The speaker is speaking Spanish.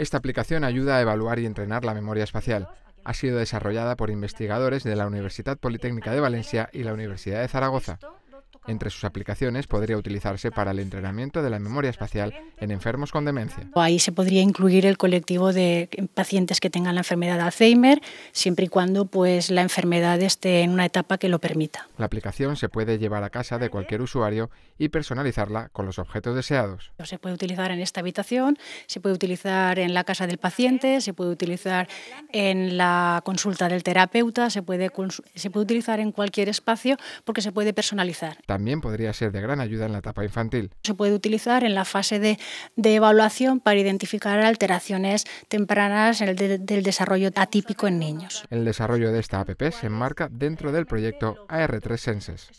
Esta aplicación ayuda a evaluar y entrenar la memoria espacial. Ha sido desarrollada por investigadores de la Universidad Politécnica de Valencia y la Universidad de Zaragoza. Entre sus aplicaciones podría utilizarse para el entrenamiento de la memoria espacial en enfermos con demencia. Ahí se podría incluir el colectivo de pacientes que tengan la enfermedad de Alzheimer, siempre y cuando pues, la enfermedad esté en una etapa que lo permita. La aplicación se puede llevar a casa de cualquier usuario y personalizarla con los objetos deseados. Se puede utilizar en esta habitación, se puede utilizar en la casa del paciente, se puede utilizar en la consulta del terapeuta, se puede, se puede utilizar en cualquier espacio porque se puede personalizar también podría ser de gran ayuda en la etapa infantil. Se puede utilizar en la fase de, evaluación para identificar alteraciones tempranas del desarrollo atípico en niños. El desarrollo de esta APP se enmarca dentro del proyecto AR3 Senses.